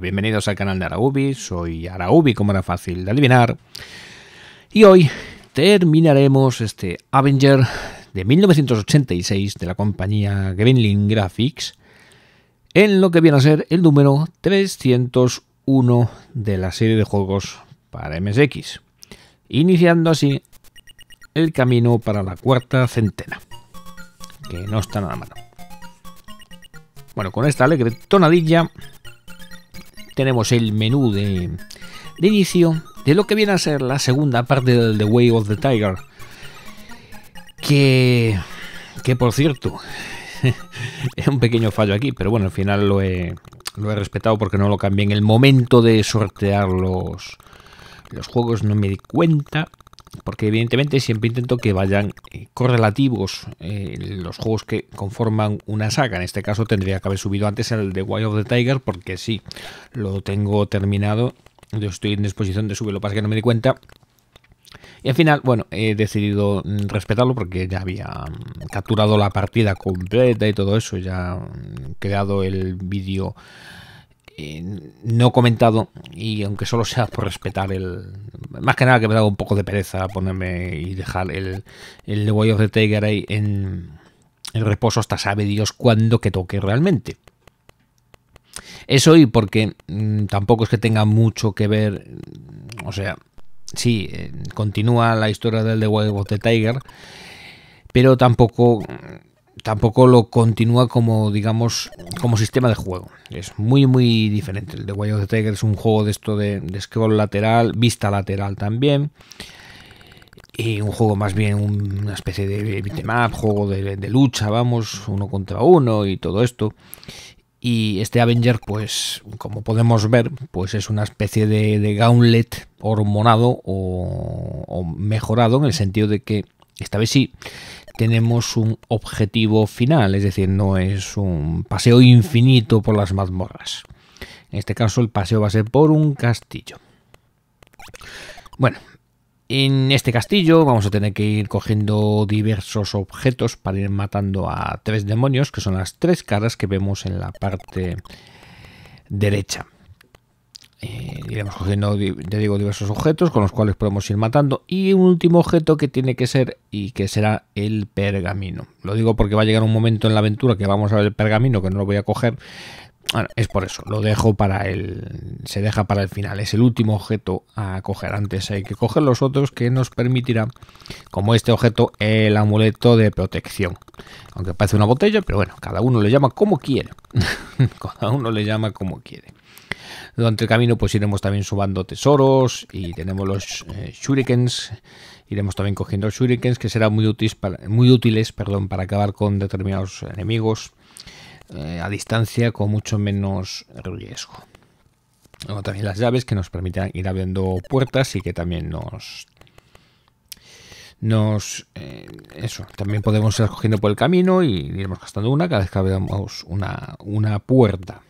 bienvenidos al canal de Araubi, soy Araubi como era fácil de adivinar. Y hoy terminaremos este Avenger de 1986 de la compañía Gremlin Graphics en lo que viene a ser el número 301 de la serie de juegos para MSX, iniciando así el camino para la cuarta centena, que no está nada mal. Bueno, con esta alegre tonadilla tenemos el menú de, inicio de lo que viene a ser la segunda parte del The Way of the Tiger. Que, que por cierto, es un pequeño fallo aquí, pero bueno, al final lo he, respetado porque no lo cambié en el momento de sortear los, los juegos, no me di cuenta porque evidentemente siempre intento que vayan eh, correlativos eh, los juegos que conforman una saga. En este caso tendría que haber subido antes el de Wild of the Tiger porque sí, lo tengo terminado, yo estoy en disposición de subirlo, pasa que no me di cuenta. Y al final, bueno, he decidido respetarlo porque ya había mm, capturado la partida completa y todo eso, ya mm, creado el vídeo eh, no he comentado, y aunque solo sea por respetar el. Más que nada que me da un poco de pereza ponerme y dejar el, el The Way of the Tiger ahí en, el reposo hasta sabe Dios cuándo que toque realmente. Eso y porque mm, tampoco es que tenga mucho que ver. O sea, sí, eh, continúa la historia del The Way of the Tiger, pero tampoco tampoco lo continúa como, digamos, como sistema de juego. Es muy, muy diferente. El de Way of Tiger es un juego de esto de, de scroll lateral, vista lateral también. Y un juego más bien una especie de beatmap, juego de, lucha, vamos, uno contra uno y todo esto. Y este Avenger, pues, como podemos ver, pues es una especie de, gauntlet hormonado o, o mejorado, en el sentido de que esta vez sí tenemos un objetivo final, es decir, no es un paseo infinito por las mazmorras. En este caso el paseo va a ser por un castillo. Bueno, en este castillo vamos a tener que ir cogiendo diversos objetos para ir matando a tres demonios, que son las tres caras que vemos en la parte derecha. Eh, iremos cogiendo, ya digo, diversos objetos con los cuales podemos ir matando. Y un último objeto que tiene que ser y que será el pergamino. Lo digo porque va a llegar un momento en la aventura que vamos a ver el pergamino, que no lo voy a coger. es por eso, lo dejo para el. Se deja para el final. Es el último objeto a coger. Antes hay que coger los otros que nos permitirá, como este objeto, el amuleto de protección. Aunque parece una botella, pero bueno, cada uno le llama como quiere. cada uno le llama como quiere. Durante el camino pues iremos también subando tesoros y tenemos los eh, shurikens, iremos también cogiendo shurikens que serán muy útiles para, muy útiles, perdón, para acabar con determinados enemigos eh, a distancia con mucho menos riesgo. Luego también las llaves que nos permitan ir abriendo puertas y que también nos nos eh, eso también podemos ir cogiendo por el camino y iremos gastando una cada vez que abramos una, una puerta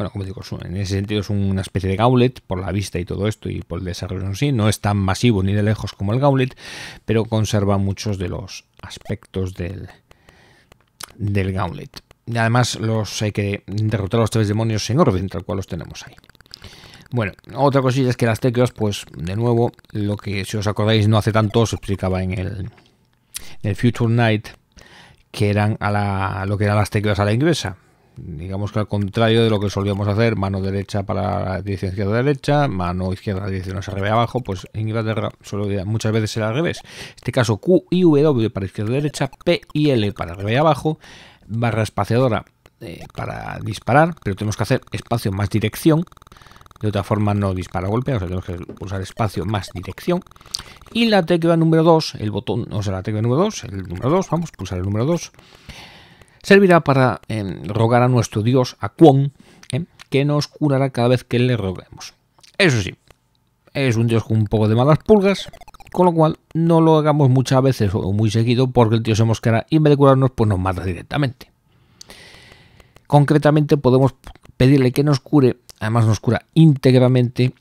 bueno, como digo, en ese sentido es una especie de gauntlet por la vista y todo esto y por el desarrollo en sí. No es tan masivo ni de lejos como el gauntlet, pero conserva muchos de los aspectos del, del gauntlet. además, los hay que derrotar a los tres demonios en orden, tal cual los tenemos ahí. Bueno, otra cosilla es que las teclas, pues de nuevo, lo que si os acordáis no hace tanto os explicaba en el, el Future Night, que eran a la, lo que eran las teclas a la inglesa digamos que al contrario de lo que solíamos hacer, mano derecha para la dirección izquierda derecha, mano izquierda dirección hacia arriba y abajo, pues en Inglaterra muchas veces será al revés. En este caso Q y W para izquierda derecha, P y L para arriba y abajo, barra espaciadora eh, para disparar, pero tenemos que hacer espacio más dirección. De otra forma no dispara golpe, o sea, tenemos que pulsar espacio más dirección. Y la tecla número 2, el botón, o sea, la tecla número 2, el número 2, vamos, pulsar el número 2 servirá para eh, rogar a nuestro dios, a Kwon, eh, que nos curará cada vez que le roguemos. Eso sí, es un dios con un poco de malas pulgas, con lo cual no lo hagamos muchas veces o muy seguido porque el dios se mosquera y en vez de curarnos pues nos mata directamente. Concretamente podemos pedirle que nos cure, además nos cura íntegramente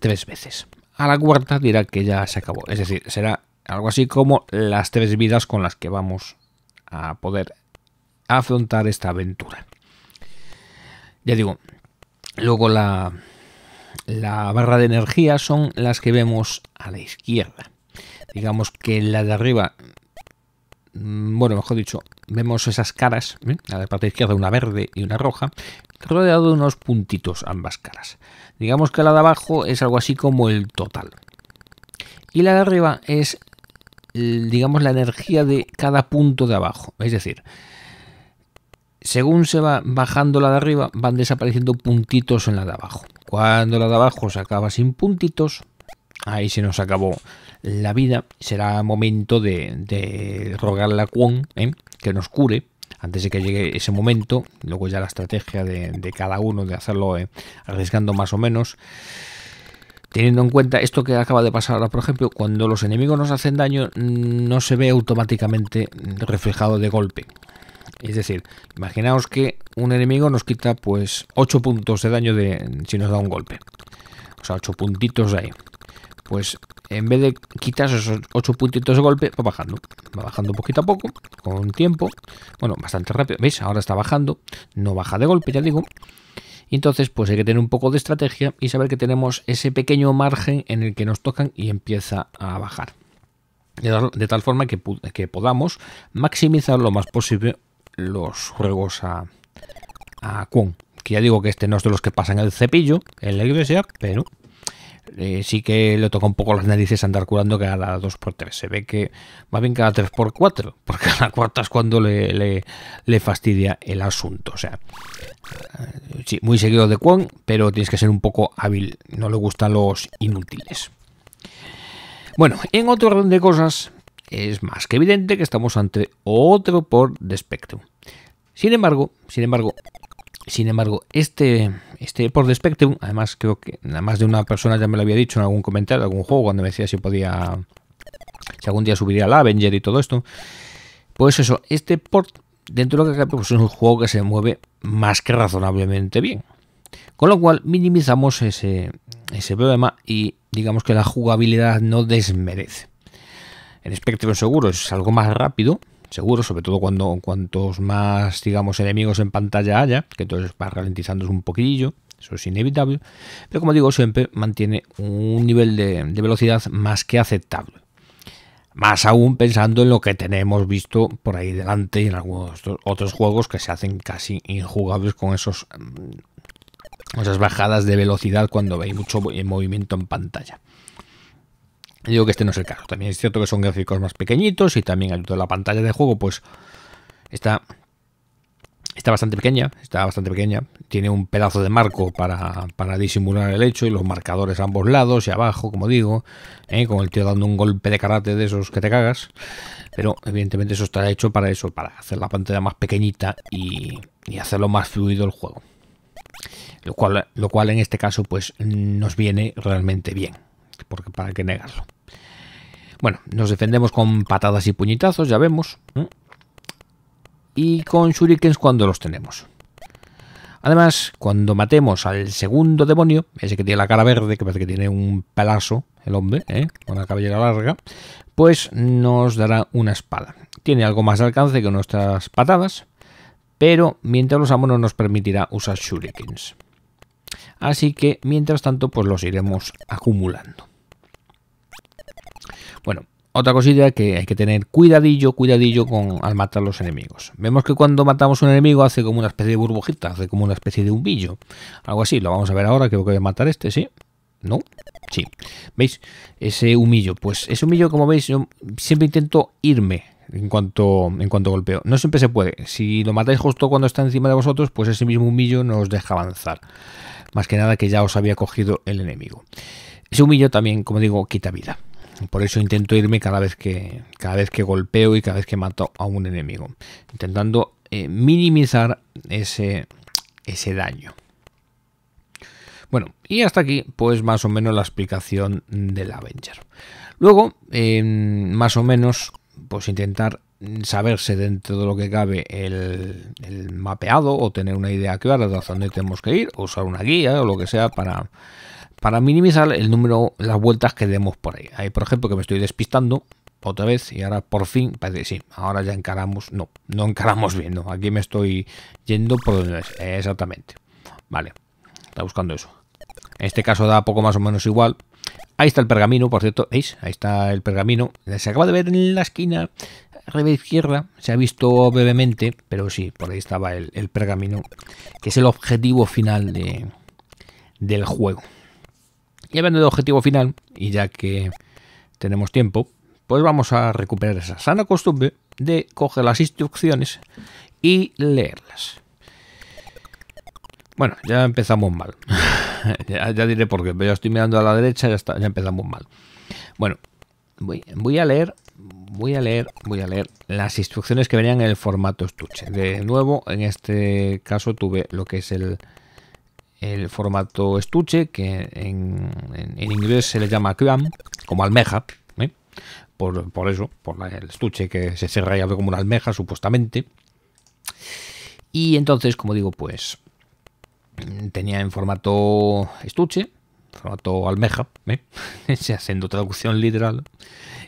tres veces. A la cuarta dirá que ya se acabó, es decir, será algo así como las tres vidas con las que vamos a poder afrontar esta aventura. Ya digo, luego la, la barra de energía son las que vemos a la izquierda. Digamos que la de arriba, mm, bueno, mejor dicho, vemos esas caras, ¿eh? La de la parte izquierda una verde y una roja, rodeado de unos puntitos ambas caras. Digamos que la de abajo es algo así como el total. Y la de arriba es, digamos, la energía de cada punto de abajo. Es decir, según se va bajando la de arriba, van desapareciendo puntitos en la de abajo. Cuando la de abajo se acaba sin puntitos, ahí se nos acabó la vida. Será momento de, de rogarle a Kwon ¿eh? que nos cure antes de que llegue ese momento. Luego ya la estrategia de, cada uno de hacerlo eh, arriesgando más o menos. Teniendo en cuenta esto que acaba de pasar ahora, por ejemplo, cuando los enemigos nos hacen daño, no se ve automáticamente reflejado de golpe es decir, imaginaos que un enemigo nos quita pues 8 puntos de daño de, si nos da un golpe. O sea, 8 puntitos ahí. Pues en vez de quitar esos 8 puntitos de golpe, va bajando. Va bajando poquito a poco, con tiempo. Bueno, bastante rápido. ¿Veis? Ahora está bajando. No baja de golpe, ya digo. entonces, pues hay que tener un poco de estrategia y saber que tenemos ese pequeño margen en el que nos tocan y empieza a bajar. De tal, forma que podamos maximizar lo más posible los juegos a, a Kwon. Que ya digo que este no es de los que pasan el cepillo en la iglesia, pero eh, sí que le toca un poco las narices andar curando cada 2x3. Se ve que va bien cada 3x4, porque a la cuarta es cuando le, le, fastidia el asunto. O sea, eh, sí, muy seguido de Kwon, pero tienes que ser un poco hábil. No le gustan los inútiles. Bueno, en otro orden de cosas, es más que evidente que estamos ante otro port de Spectrum. Sin embargo, sin embargo, sin embargo, este, este port de Spectrum, además creo que nada más de una persona ya me lo había dicho en algún comentario, algún juego, cuando me decía si podía, si algún día subiría la Avenger y todo esto. Pues eso, este port, dentro de lo que pues es un juego que se mueve más que razonablemente bien. Con lo cual minimizamos ese problema y digamos que la jugabilidad no desmerece. El espectro seguro es algo más rápido, seguro, sobre todo cuando cuantos más, digamos, enemigos en pantalla haya, que entonces va ralentizándose un poquillo, eso es inevitable, pero como digo, siempre mantiene un nivel de, velocidad más que aceptable. Más aún pensando en lo que tenemos visto por ahí delante y en algunos otros juegos que se hacen casi injugables con esos, mm, esas bajadas de velocidad cuando veis mucho movimiento en pantalla. Digo que este no es el caso. También es cierto que son gráficos más pequeñitos y también toda la pantalla de juego, pues está, está bastante pequeña, está bastante pequeña. Tiene un pedazo de marco para, disimular el hecho y los marcadores a ambos lados y abajo, como digo, ¿eh? con el tío dando un golpe de karate de esos que te cagas. Pero evidentemente eso está hecho para eso, para hacer la pantalla más pequeñita y, hacerlo más fluido el juego. Lo cual, lo cual en este caso pues nos viene realmente bien, porque para qué negarlo. Bueno, nos defendemos con patadas y puñetazos, ya vemos. ¿eh? Y con shurikens cuando los tenemos. Además, cuando matemos al segundo demonio, ese que tiene la cara verde, que parece que tiene un pelazo, el hombre, ¿eh? con la cabellera larga, pues nos dará una espada. Tiene algo más de alcance que nuestras patadas, pero mientras los amo no nos permitirá usar shurikens. Así que, mientras tanto, pues los iremos acumulando. Bueno, otra cosilla que hay que tener cuidadillo, cuidadillo con al matar los enemigos. Vemos que cuando matamos un enemigo hace como una especie de burbujita, hace como una especie de humillo. Algo así, lo vamos a ver ahora, creo que voy a matar este, ¿sí? ¿No? Sí. ¿Veis? Ese humillo. Pues ese humillo, como veis, yo siempre intento irme en cuanto, en cuanto golpeo. No siempre se puede. Si lo matáis justo cuando está encima de vosotros, pues ese mismo humillo no os deja avanzar. Más que nada que ya os había cogido el enemigo. Ese humillo también, como digo, quita vida. Por eso intento irme cada vez que, cada vez que golpeo y cada vez que mato a un enemigo. Intentando eh, minimizar ese, ese daño. Bueno, y hasta aquí, pues más o menos la explicación del Avenger. Luego, em, más o menos, pues intentar saberse dentro de lo que cabe el, el mapeado o tener una idea clara de hacia dónde tenemos que ir, o usar una guía o lo que sea para, para minimizar el número, las vueltas que demos por ahí. por ejemplo, que me estoy despistando otra vez y ahora por fin, parece, sí, ahora ya encaramos, no, no encaramos bien, no, aquí me estoy yendo por donde es, exactamente. Vale, está buscando eso. En este caso da poco más o menos igual. Ahí está el pergamino, por cierto, ¿veis? Ahí está el pergamino. Se acaba de ver en la esquina, arriba izquierda, se ha visto brevemente, pero sí, por ahí estaba el, pergamino, que es el objetivo final del juego. Y hablando el objetivo final, y ya que tenemos tiempo, pues vamos a recuperar esa sana costumbre de coger las instrucciones y leerlas. Bueno, ya empezamos mal. ya, diré por qué, pero ya estoy mirando a la derecha, ya, está, ya empezamos mal. Bueno, voy, voy a leer voy a leer, voy a leer las instrucciones que venían en el formato estuche. De nuevo, en este caso tuve lo que es el, el formato estuche, que en, inglés se le llama clam, como almeja, ¿eh? por, eso, por el estuche que se cierra y abre como una almeja, supuestamente. Y entonces, como digo, pues tenía en formato estuche, formato almeja, ¿eh? haciendo traducción literal.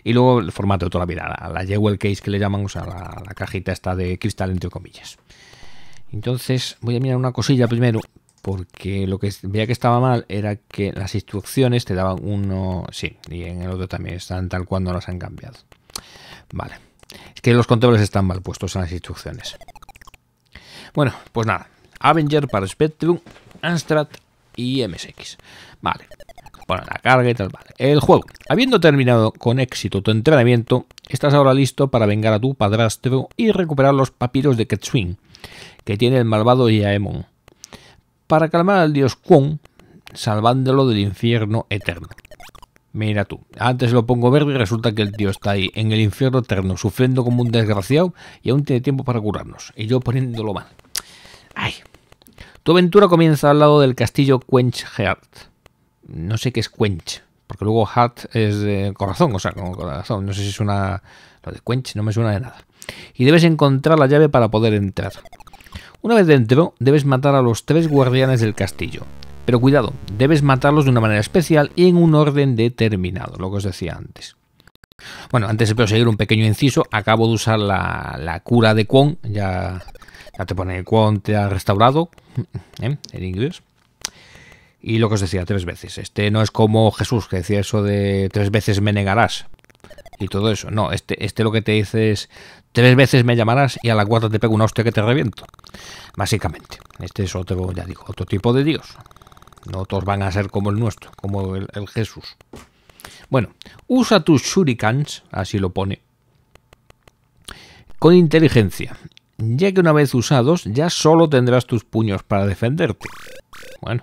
Y luego el formato de toda la vida, la, jewel case que le llaman, o sea, la, la cajita esta de cristal, entre comillas. Entonces voy a mirar una cosilla primero porque lo que veía que estaba mal era que las instrucciones te daban uno, sí, y en el otro también están tal cual no las han cambiado. Vale, es que los controles están mal puestos en las instrucciones. Bueno, pues nada, Avenger para Spectrum, Amstrad y MSX. Vale, bueno, la carga y tal, vale. El juego. Habiendo terminado con éxito tu entrenamiento, estás ahora listo para vengar a tu padrastro y recuperar los papiros de Ketsuin, que tiene el malvado Yaemon para calmar al dios Kwon, salvándolo del infierno eterno. Mira tú, antes lo pongo verde y resulta que el tío está ahí, en el infierno eterno, sufriendo como un desgraciado y aún tiene tiempo para curarnos. Y yo poniéndolo mal. Ay. Tu aventura comienza al lado del castillo Quench Heart. No sé qué es Quench, porque luego Heart es de corazón, o sea, corazón. No sé si es una. Lo de Quench no me suena de nada. Y debes encontrar la llave para poder entrar. Una vez dentro, debes matar a los tres guardianes del castillo. Pero cuidado, debes matarlos de una manera especial y en un orden determinado, lo que os decía antes. Bueno, antes de proseguir un pequeño inciso, acabo de usar la, cura de Kwon, ya, te pone Kwon te ha restaurado, ¿eh? en inglés. Y lo que os decía, tres veces. Este no es como Jesús que decía eso de tres veces me negarás y todo eso. No, este, este lo que te dice es tres veces me llamarás y a la cuarta te pego una hostia que te reviento. Básicamente, este es otro, ya digo, otro tipo de Dios. No todos van a ser como el nuestro, como el, el Jesús. Bueno, usa tus shurikans, así lo pone, con inteligencia, ya que una vez usados ya solo tendrás tus puños para defenderte. Bueno,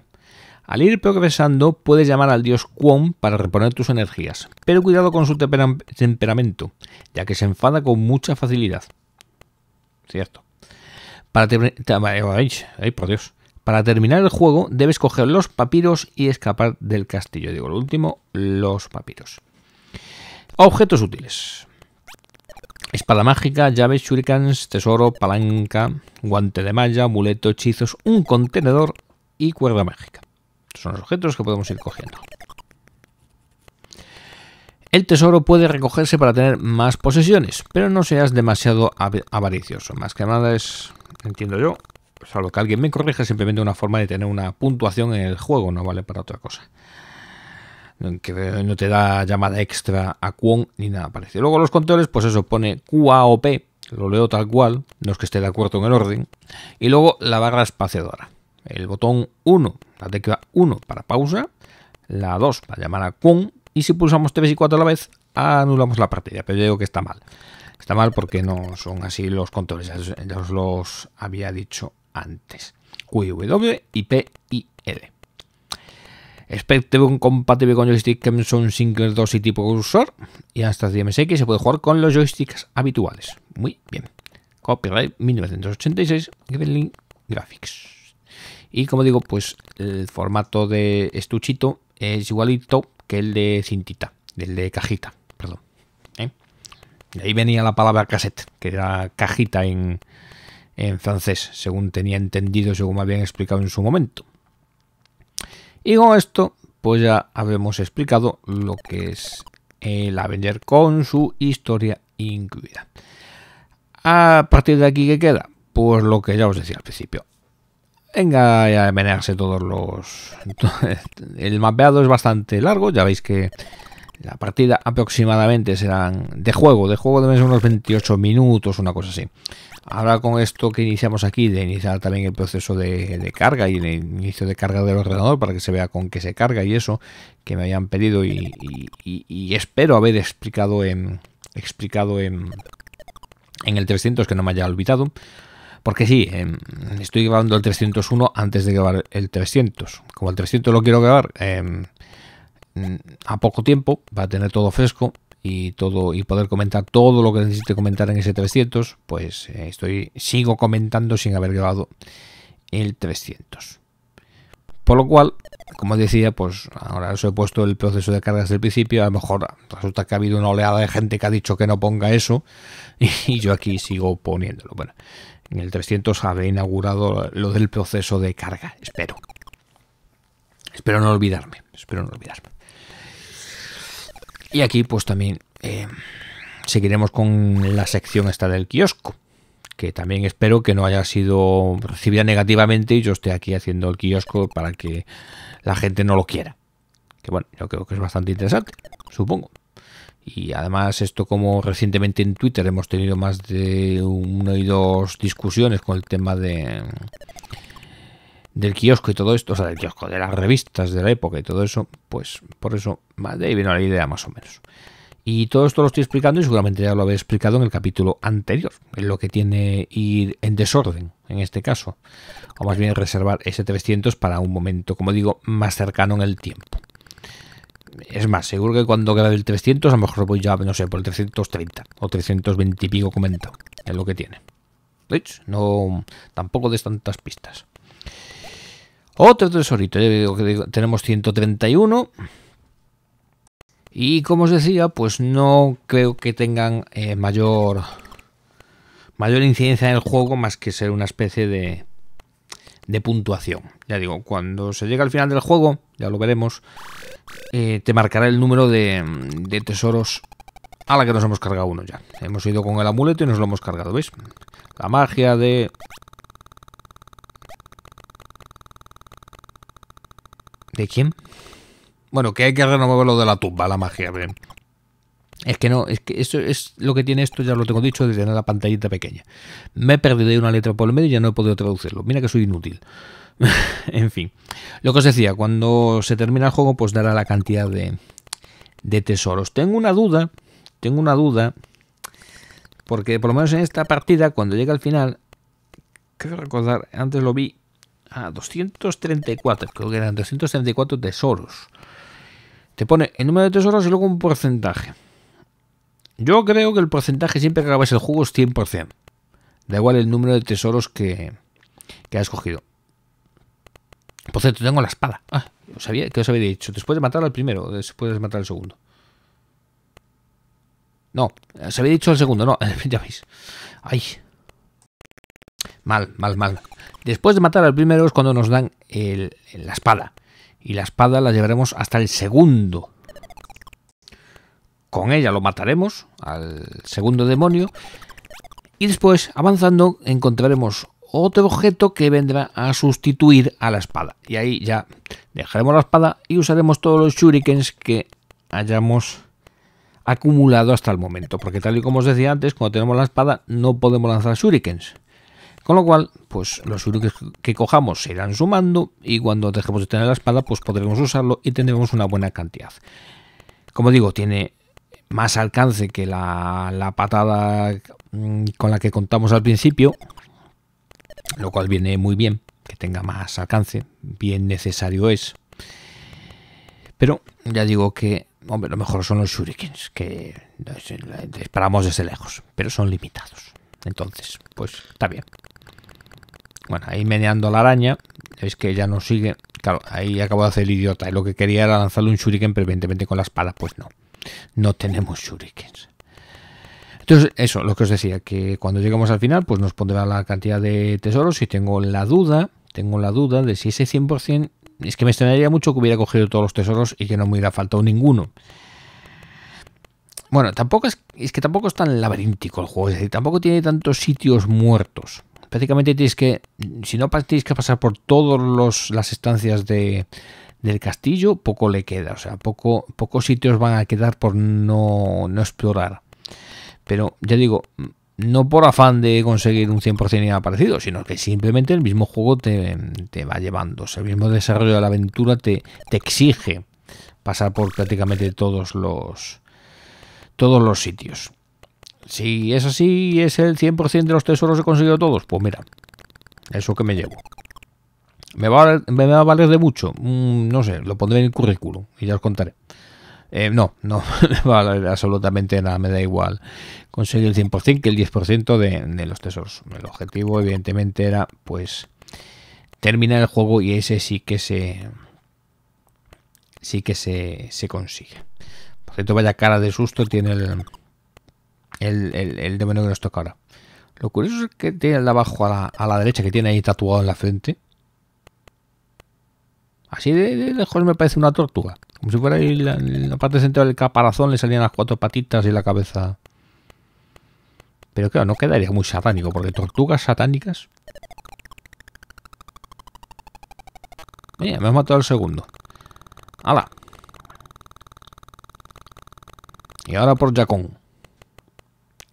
al ir progresando, puedes llamar al dios Kwon para reponer tus energías, pero cuidado con su temperamento, ya que se enfada con mucha facilidad. Cierto. Para, terminar el juego, debes coger los papiros y escapar del castillo. Digo, lo último, los papiros. Objetos útiles. Espada mágica, llaves, shurikens, tesoro, palanca, guante de malla, amuleto, hechizos, un contenedor y cuerda mágica son los objetos que podemos ir cogiendo. El tesoro puede recogerse para tener más posesiones, pero no seas demasiado avaricioso. Más que nada es, entiendo yo, salvo que alguien me corrija, simplemente una forma de tener una puntuación en el juego, no vale para otra cosa. Que no te da llamada extra a cuón ni nada parecido. Luego los controles, pues eso, pone o P, lo leo tal cual, no es que esté de acuerdo en el orden. Y luego la barra espaciadora el botón 1, la tecla 1 para pausa, la 2 para llamar a QUN y si pulsamos 3 y 4 a la vez, anulamos la partida, pero yo digo que está mal. Está mal porque no son así los controles, ya os los había dicho antes. w y P y L. Spectrum compatible con joystick son Single 2 y tipo cursor. Y hasta DMSX se puede jugar con los joysticks habituales. Muy bien. Copyright 1986, Gremlin Graphics. Y como digo, pues el formato de estuchito es igualito que el de cintita, del de cajita, perdón. ¿eh? De ahí venía la palabra cassette, que era cajita en, en francés, según tenía entendido, según me habían explicado en su momento. Y con esto, pues ya habemos explicado lo que es el Avenger con su historia incluida. A partir de aquí, ¿qué queda? Pues lo que ya os decía al principio. Venga a menearse todos los... el mapeado es bastante largo, ya veis que la partida aproximadamente serán de juego, de juego de ser unos 28 minutos, una cosa así. Ahora con esto que iniciamos aquí, de iniciar también el proceso de, carga y el inicio de carga del ordenador para que se vea con qué se carga y eso, que me habían pedido y, espero haber explicado en explicado en, en el 300, que no me haya olvidado. Porque sí, eh, estoy grabando el 301 antes de grabar el 300. Como el 300 lo quiero grabar eh, mm, a poco tiempo, para tener todo fresco y todo y poder comentar todo lo que necesite comentar en ese 300, pues eh, estoy sigo comentando sin haber grabado el 300. Por lo cual, como decía, pues ahora os he puesto el proceso de cargas del principio. A lo mejor resulta que ha habido una oleada de gente que ha dicho que no ponga eso y yo aquí sigo poniéndolo. Bueno, en el 300 habré inaugurado lo del proceso de carga, espero. Espero no olvidarme, espero no olvidarme. Y aquí pues también eh, seguiremos con la sección esta del kiosco, que también espero que no haya sido recibida negativamente y yo esté aquí haciendo el kiosco para que la gente no lo quiera. Que bueno, yo creo que es bastante interesante, supongo. Y además esto como recientemente en Twitter hemos tenido más de uno y dos discusiones con el tema de del kiosco y todo esto, o sea, del kiosco, de las revistas de la época y todo eso, pues por eso, más de ahí vino la idea más o menos. Y todo esto lo estoy explicando y seguramente ya lo había explicado en el capítulo anterior, en lo que tiene ir en desorden, en este caso, o más bien reservar ese 300 para un momento, como digo, más cercano en el tiempo. Es más, seguro que cuando queda el 300, a lo mejor voy ya, no sé, por el 330 o 320 y pico comento Es lo que tiene. No, tampoco de tantas pistas. Otro tesorito, ya digo que tenemos 131. Y como os decía, pues no creo que tengan eh, mayor, mayor incidencia en el juego más que ser una especie de, de puntuación. Ya digo, cuando se llega al final del juego, ya lo veremos, eh, te marcará el número de, tesoros a la que nos hemos cargado uno ya. Hemos ido con el amuleto y nos lo hemos cargado, ¿veis? La magia de... ¿De quién? Bueno, que hay que renovar lo de la tumba, la magia. Es que no, es que eso es lo que tiene esto, ya lo tengo dicho, desde tener la pantallita pequeña. Me he perdido una letra por el medio y ya no he podido traducirlo. Mira que soy inútil. en fin, lo que os decía, cuando se termina el juego, pues dará la cantidad de, de tesoros. Tengo una duda, tengo una duda, porque por lo menos en esta partida, cuando llega al final, creo recordar, antes lo vi, a ah, 234, creo que eran 234 tesoros. Te pone el número de tesoros y luego un porcentaje. Yo creo que el porcentaje siempre que acabas el juego es 100%. Da igual el número de tesoros que, que has cogido. Por cierto, tengo la espada. Ah, os había, os había dicho. Después de matar al primero, después de matar al segundo. No, os había dicho el segundo, no, ya veis. Ay. Mal, mal, mal. Después de matar al primero es cuando nos dan la espada. Y la espada la llevaremos hasta el segundo. Con ella lo mataremos al segundo demonio. Y después, avanzando, encontraremos otro objeto que vendrá a sustituir a la espada. Y ahí ya dejaremos la espada y usaremos todos los shurikens que hayamos acumulado hasta el momento. Porque tal y como os decía antes, cuando tenemos la espada no podemos lanzar shurikens. Con lo cual, pues los shurikens que cojamos se irán sumando y cuando dejemos de tener la espada, pues podremos usarlo y tendremos una buena cantidad. Como digo, tiene más alcance que la, la patada mm, con la que contamos al principio, lo cual viene muy bien, que tenga más alcance, bien necesario es. Pero ya digo que, hombre, lo mejor son los shurikens, que disparamos desde lejos, pero son limitados. Entonces, pues está bien. Bueno, ahí meneando la araña, es que ya no sigue. Claro, ahí acabo de hacer el idiota. Y lo que quería era lanzarle un shuriken, pero evidentemente con la espada, pues no. No tenemos shurikens. Entonces, eso, lo que os decía, que cuando lleguemos al final, pues nos pondrá la cantidad de tesoros y tengo la duda, tengo la duda de si ese 100%, es que me extrañaría mucho que hubiera cogido todos los tesoros y que no me hubiera faltado ninguno. Bueno, tampoco es, que tampoco es tan laberíntico el juego, es decir, tampoco tiene tantos sitios muertos. Prácticamente tienes que, si no tienes que pasar por todas las estancias de, del castillo, poco le queda, o sea, poco, pocos sitios van a quedar por no explorar. Pero ya digo, no por afán de conseguir un 100% ni parecido, sino que simplemente el mismo juego te, va llevando, el mismo desarrollo de la aventura te, te exige pasar por prácticamente todos los, todos los sitios. Si es así, es el 100% de los tesoros he conseguido todos, pues mira, eso que me llevo. ¿Me va, a, me va a valer de mucho? Mm, no sé, lo pondré en el currículum y ya os contaré. Eh, no, no vale absolutamente nada, me da igual conseguir el 100% que el 10% de, de los tesoros. El objetivo evidentemente era pues terminar el juego y ese sí que se sí que se, se consigue. Por cierto, vaya cara de susto tiene el, el, el, demonio que nos toca ahora. Lo curioso es que tiene el de abajo a la, derecha, que tiene ahí tatuado en la frente. Así de, de lejos me parece una tortuga. Como si fuera en la parte central del caparazón le salían las cuatro patitas y la cabeza. Pero claro, no quedaría muy satánico, porque tortugas satánicas. Mira, me has matado el segundo. ¡Hala! Y ahora por Jacón.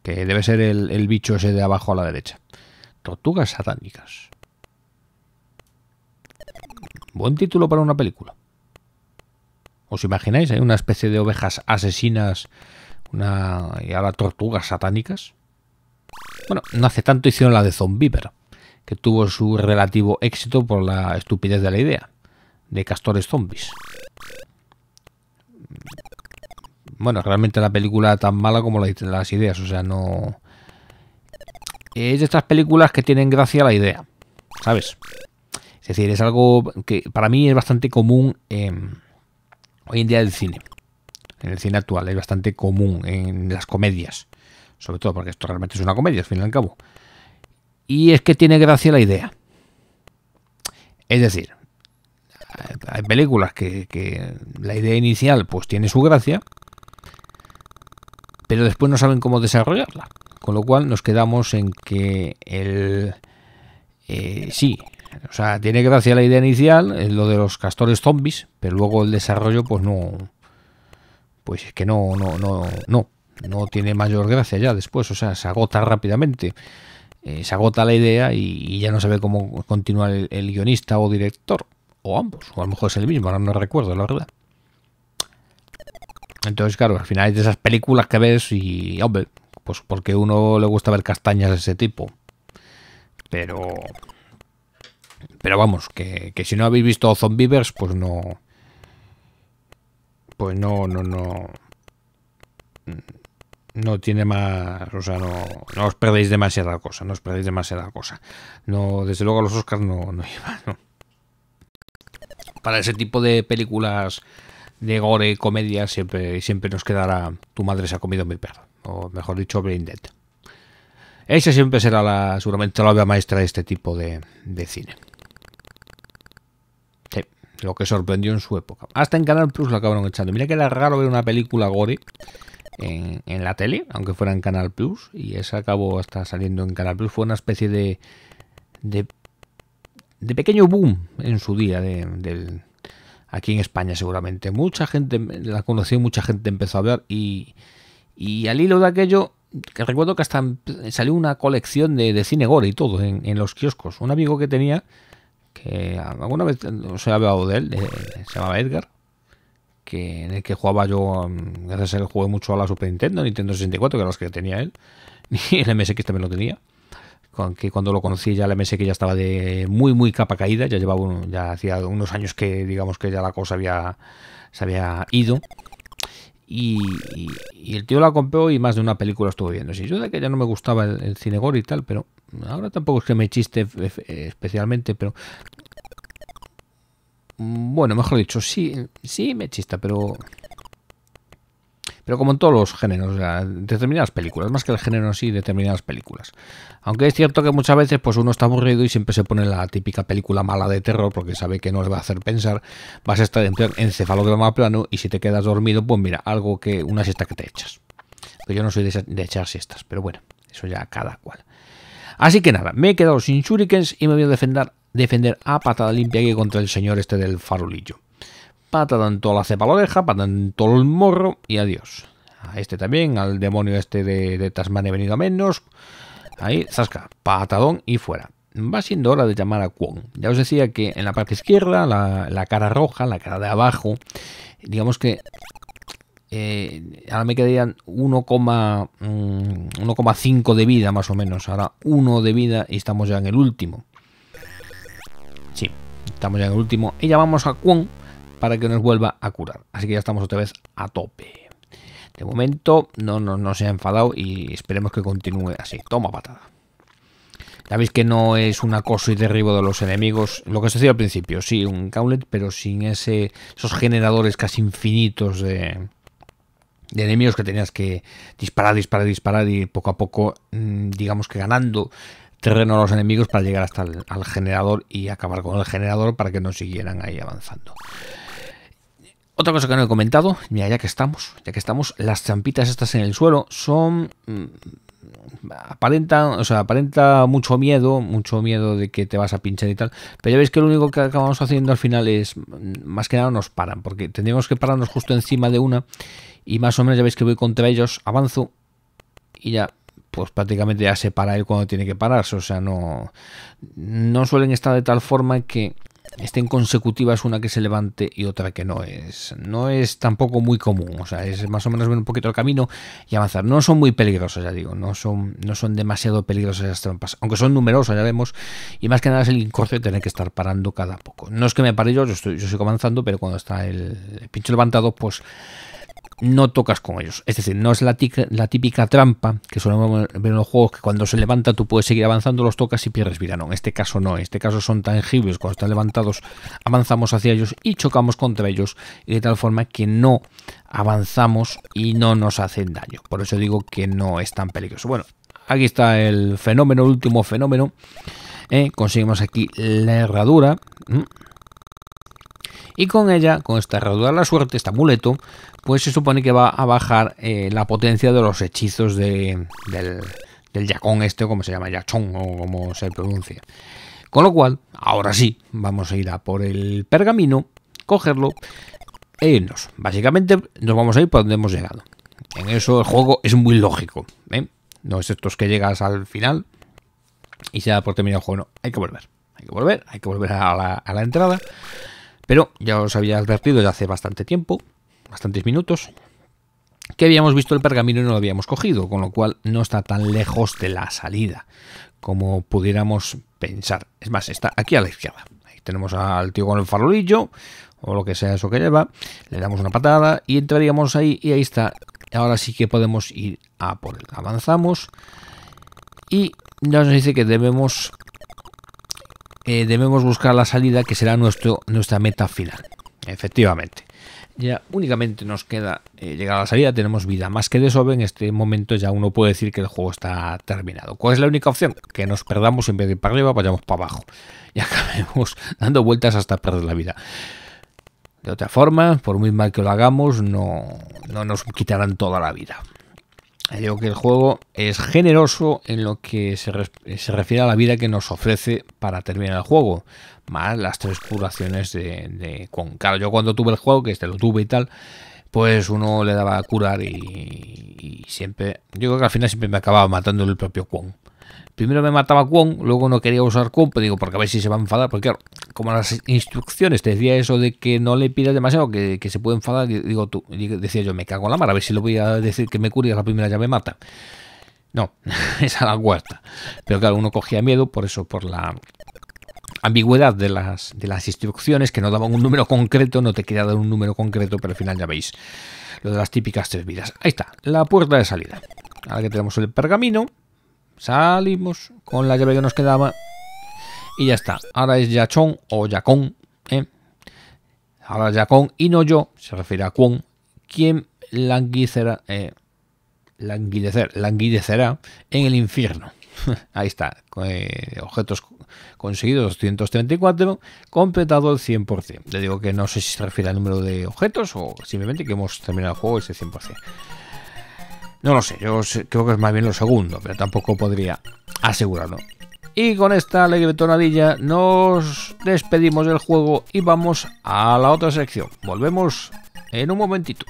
Que debe ser el bicho ese de abajo a la derecha. Tortugas satánicas. Buen título para una película. ¿Os imagináis? Hay eh, una especie de ovejas asesinas una, y ahora tortugas satánicas. Bueno, no hace tanto hicieron la de pero que tuvo su relativo éxito por la estupidez de la idea, de castores zombies. Bueno, realmente la película tan mala como las ideas, o sea, no... Es de estas películas que tienen gracia la idea, ¿sabes? Es decir, es algo que para mí es bastante común hoy en día el cine. En el cine actual es bastante común en las comedias, sobre todo porque esto realmente es una comedia, al fin y al cabo. Y es que tiene gracia la idea. Es decir, hay películas que, la idea inicial pues tiene su gracia, pero después no saben cómo desarrollarla. Con lo cual nos quedamos en que el... Eh, sí, o sea, tiene gracia la idea inicial, eh, lo de los castores zombies, pero luego el desarrollo, pues no. Pues es que no, no, no, no. No tiene mayor gracia ya después, o sea, se agota rápidamente. Eh, se agota la idea y, ya no sabe cómo continuar el, guionista o director, o ambos, o a lo mejor es el mismo, ahora no recuerdo, la verdad. Entonces, claro, al final es de esas películas que ves y, hombre, pues porque uno le gusta ver castañas de ese tipo. Pero pero vamos, que, si no habéis visto Zombievers, pues no. Pues no, no, no. No tiene más. O sea, no, os perdéis demasiada cosa. No os perdéis demasiada cosa. No, desde luego los Oscars no, llevan. Para ese tipo de películas de gore y comedia siempre, siempre nos quedará tu madre se ha comido mi perro. O mejor dicho, Brain Dead. Esa siempre será la, seguramente la obra maestra de este tipo de cine. Lo que sorprendió en su época. Hasta en Canal Plus lo acabaron echando. Mira que era raro ver una película gore en, la tele, aunque fuera en Canal Plus. Y esa acabó hasta saliendo en Canal Plus. Fue una especie de, de, pequeño boom en su día de, aquí en España seguramente. Mucha gente la conoció, mucha gente empezó a ver y, al hilo de aquello, que recuerdo que hasta salió una colección de, cine gore y todo en, los kioscos. Un amigo que tenía que alguna vez se ha hablado de él, eh, se llamaba Edgar, que en el que jugaba yo, mm, gracias a él jugué mucho a la Super Nintendo, Nintendo 64, que eran que tenía él, y el MSX también lo tenía, con, que cuando lo conocí ya el MSX ya estaba de muy, muy capa caída, ya llevaba ya hacía unos años que digamos que ya la cosa había, se había ido, y, el tío la compró y más de una película estuvo viendo. Si yo de que ya no me gustaba el, el cine gore y tal, pero ahora tampoco es que me chiste eh, especialmente, pero mm, bueno, mejor dicho, sí, sí me chista, pero pero como en todos los géneros, determinadas películas, más que el género sí, determinadas películas. Aunque es cierto que muchas veces pues uno está aburrido y siempre se pone la típica película mala de terror porque sabe que no le va a hacer pensar, vas a estar en a plano y si te quedas dormido, pues mira, algo que una siesta que te echas. Pues yo no soy de, echar siestas, pero bueno, eso ya cada cual. Así que nada, me he quedado sin shurikens y me voy a defender, defender a patada limpia aquí contra el señor este del farolillo patadón, toda la cepa la oreja, pata todo el morro y adiós. A este también, al demonio este de, de Tasmania venido a menos. Ahí, zasca, patadón y fuera. Va siendo hora de llamar a Kwon. Ya os decía que en la parte izquierda, la, cara roja, la cara de abajo, digamos que eh, ahora me quedarían 1,5 mm, de vida más o menos. Ahora 1 de vida y estamos ya en el último. Sí, estamos ya en el último. Y llamamos a Kwon para que nos vuelva a curar. Así que ya estamos otra vez a tope. De momento no, no, se ha enfadado y esperemos que continúe así. Toma patada. Ya veis que no es un acoso y derribo de los enemigos. Lo que os decía al principio, sí, un gauntlet, pero sin ese, esos generadores casi infinitos de, enemigos que tenías que disparar, disparar, disparar y poco a poco, mm, digamos que ganando terreno a los enemigos para llegar hasta el al generador y acabar con el generador para que no siguieran ahí avanzando. Otra cosa que no he comentado, mira, ya que estamos, ya que estamos, las champitas estas en el suelo son mm, aparentan, o sea, aparenta mucho miedo, mucho miedo de que te vas a pinchar y tal, pero ya veis que lo único que acabamos haciendo al final es, mm, más que nada nos paran, porque tendríamos que pararnos justo encima de una y más o menos ya veis que voy contra ellos, avanzo y ya, pues prácticamente ya se para él cuando tiene que pararse, o sea, no, no suelen estar de tal forma que estén consecutivas una que se levante y otra que no es. No es tampoco muy común, o sea, es más o menos ver un poquito el camino y avanzar. No son muy peligrosas, ya digo, no son, no son demasiado peligrosas las trampas, aunque son numerosas, ya vemos, y más que nada es el incorcio tener que estar parando cada poco. No es que me pare yo, yo, estoy, yo sigo avanzando, pero cuando está el, el pincho levantado, pues no tocas con ellos. Es decir, no es la, la típica trampa que solemos ver en los juegos que cuando se levanta tú puedes seguir avanzando, los tocas y pierdes vida. No, en este caso no. En este caso son tangibles. Cuando están levantados, avanzamos hacia ellos y chocamos contra ellos y de tal forma que no avanzamos y no nos hacen daño. Por eso digo que no es tan peligroso. Bueno, aquí está el fenómeno, el último fenómeno. Eh, conseguimos aquí la herradura. Mm y con ella, con esta de la suerte, este amuleto, pues se supone que va a bajar eh, la potencia de los hechizos de, del, del yacón este, como se llama, yachón o como se pronuncia. Con lo cual, ahora sí, vamos a ir a por el pergamino, cogerlo e irnos. Básicamente nos vamos a ir por donde hemos llegado. En eso el juego es muy lógico. ¿eh? No es estos que llegas al final y se da por terminado el juego. No, hay que volver. Hay que volver, hay que volver a la, a la entrada. Pero ya os había advertido ya hace bastante tiempo, bastantes minutos, que habíamos visto el pergamino y no lo habíamos cogido, con lo cual no está tan lejos de la salida como pudiéramos pensar. Es más, está aquí a la izquierda. Ahí tenemos al tío con el farolillo o lo que sea eso que lleva. Le damos una patada y entraríamos ahí y ahí está. Ahora sí que podemos ir a por él. Avanzamos y nos dice que debemos eh, debemos buscar la salida que será nuestro, nuestra meta final. Efectivamente. Ya únicamente nos queda eh, llegar a la salida, tenemos vida más que de sobre, en este momento ya uno puede decir que el juego está terminado. ¿Cuál es la única opción? Que nos perdamos en vez de ir para arriba, vayamos para abajo. Y acabemos dando vueltas hasta perder la vida. De otra forma, por muy mal que lo hagamos, no, no nos quitarán toda la vida. Digo que el juego es generoso en lo que se, refiere a la vida que nos ofrece para terminar el juego, más las tres curaciones de, de Claro, yo cuando tuve el juego, que este lo tuve y tal, pues uno le daba a curar y, siempre. Yo creo que al final siempre me acababa matando el propio Kwon. Primero me mataba Kwon, luego no quería usar Kwon, pero digo, porque a ver si se va a enfadar, porque claro, como las instrucciones te decía eso de que no le pidas demasiado, que, se puede enfadar, digo tú, decía yo, me cago en la mar, a ver si lo voy a decir que me cure la primera llave mata. No, es a la cuarta. Pero claro, uno cogía miedo por eso, por la ambigüedad de las, de las instrucciones, que no daban un número concreto, no te quería dar un número concreto, pero al final ya veis lo de las típicas tres vidas. Ahí está, la puerta de salida. Ahora que tenemos el pergamino, salimos con la llave que nos quedaba y ya está. Ahora es Yachon o Yacón, ¿eh? Ahora Yacón y no yo, se refiere a Kwon, quien languidecerá, eh, languidecer, languidecerá en el infierno. Ahí está, eh, objetos conseguidos 234, completado el 100%. Le digo que no sé si se refiere al número de objetos o simplemente que hemos terminado el juego ese 100%. No lo sé, yo creo que es más bien lo segundo, pero tampoco podría asegurarlo. Y con esta alegre tonadilla nos despedimos del juego y vamos a la otra sección. Volvemos en un momentito.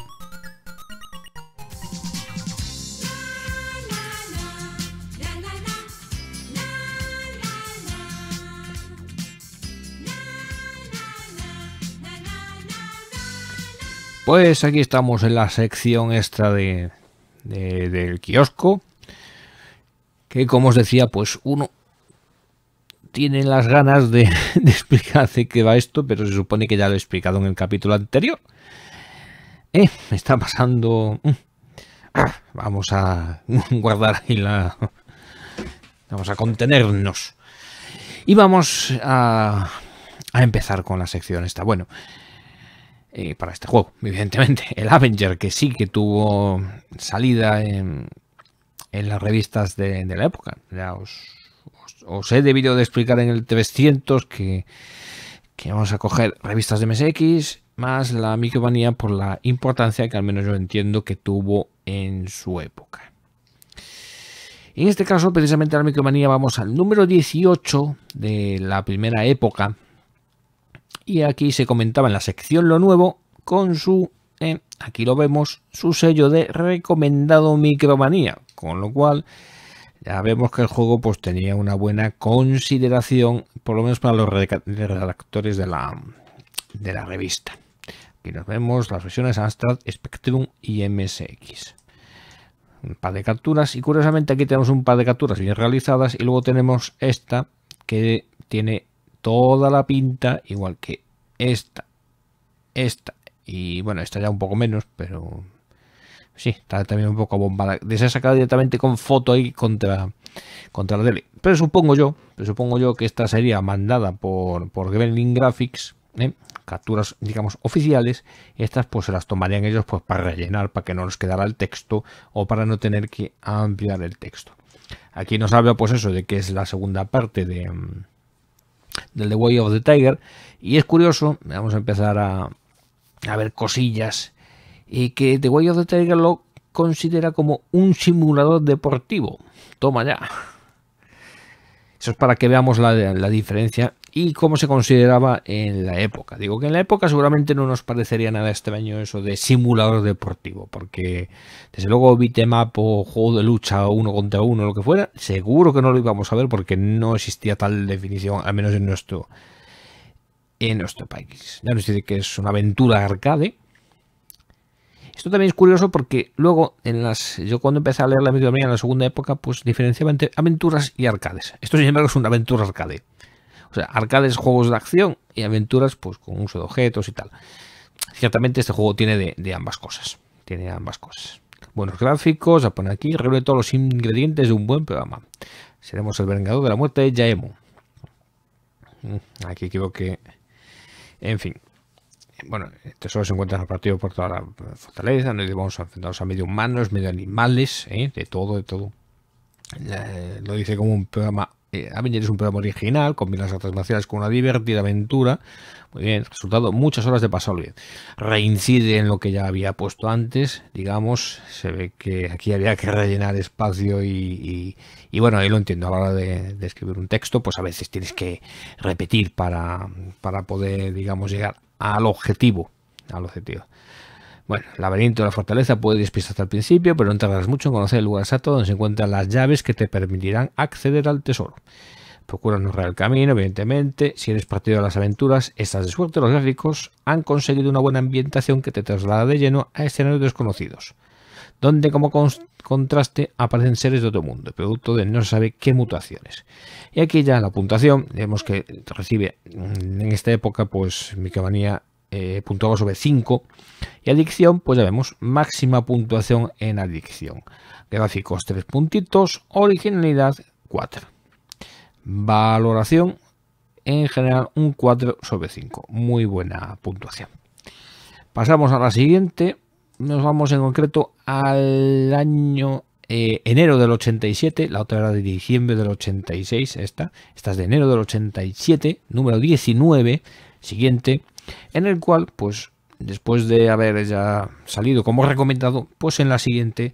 Pues aquí estamos en la sección extra de, del kiosco. Que como os decía, pues uno tienen las ganas de, explicar de qué va esto, pero se supone que ya lo he explicado en el capítulo anterior. Eh, me está pasando... Mm, ah, vamos a guardar ahí la... Vamos a contenernos. Y vamos a, empezar con la sección esta. Bueno, eh, para este juego, evidentemente, el Avenger, que sí que tuvo salida en, las revistas de, de la época. Ya os, os he debido de explicar en el 300 que, que vamos a coger revistas de MSX más la micromanía por la importancia que al menos yo entiendo que tuvo en su época. En este caso, precisamente la micromanía, vamos al número 18 de la primera época. Y aquí se comentaba en la sección Lo Nuevo con su, eh, aquí lo vemos, su sello de recomendado micromanía. Con lo cual, ya vemos que el juego pues, tenía una buena consideración, por lo menos para los redactores de la, de la revista. Aquí nos vemos las versiones Amstrad, Spectrum y MSX. Un par de capturas y curiosamente aquí tenemos un par de capturas bien realizadas y luego tenemos esta que tiene toda la pinta igual que esta, esta y bueno, esta ya un poco menos, pero Sí, está también un poco bombada. De ser sacada directamente con foto ahí contra, contra la tele. Pero supongo yo, supongo yo que esta sería mandada por, por Gremlin Graphics, ¿eh? capturas, digamos, oficiales. estas pues se las tomarían ellos pues para rellenar, para que no nos quedara el texto o para no tener que ampliar el texto. Aquí nos habla pues eso de que es la segunda parte de mm, del The Way of the Tiger. Y es curioso, vamos a empezar a, a ver cosillas y que The Way of the Tiger lo considera como un simulador deportivo. Toma ya. Eso es para que veamos la, diferencia y cómo se consideraba en la época. Digo que en la época seguramente no nos parecería nada extraño eso de simulador deportivo, porque desde luego Bitmap em o juego de lucha uno contra uno, lo que fuera, seguro que no lo íbamos a ver porque no existía tal definición, al menos en nuestro, en nuestro país. Ya nos dice que es una aventura arcade, esto también es curioso porque luego, en las, yo cuando empecé a leer la mitología en la segunda época, pues diferenciaba entre aventuras y arcades. Esto sin embargo es una aventura arcade. O sea, arcades, juegos de acción y aventuras pues con uso de objetos y tal. Ciertamente este juego tiene de, ambas cosas. Tiene ambas cosas. Buenos gráficos, a poner aquí, reúne todos los ingredientes de un buen programa. Seremos el vengador de la muerte de Jaemu. Mm, aquí creo que... En fin, bueno, eh, te se encuentran a partido por toda la eh, fortaleza, nos vamos a a medio humanos, medio animales, ¿eh? de todo, de todo. lo dice como un programa eh, es un programa original, combina las artes con una divertida aventura. Muy bien, resultado, muchas horas de pasarlo bien. Reincide en lo que ya había puesto antes, digamos, se ve que aquí había que rellenar espacio y, bueno, ahí lo entiendo, a la hora de, de, escribir un texto, pues a veces tienes que repetir para, para poder, digamos, llegar al objetivo, al objetivo. Bueno, el laberinto de la fortaleza puede hasta al principio, pero no tardarás mucho en conocer el lugar exacto donde se encuentran las llaves que te permitirán acceder al tesoro. Procura no el camino, evidentemente. Si eres partido de las aventuras, estás de suerte. Los gráficos han conseguido una buena ambientación que te traslada de lleno a escenarios desconocidos, donde como contraste aparecen seres de otro mundo, producto de no se sabe qué mutaciones. Y aquí ya la puntuación, vemos que recibe en esta época, pues cabanía eh, sobre 5. Y adicción, pues ya vemos, máxima puntuación en adicción. Gráficos tres puntitos, originalidad 4. Valoración en general un 4 sobre 5. Muy buena puntuación. Pasamos a la siguiente. Nos vamos en concreto al año eh, enero del 87. La otra era de diciembre del 86. Esta. Esta es de enero del 87. Número 19. Siguiente en el cual, pues, después de haber ya salido como recomendado, pues en la siguiente,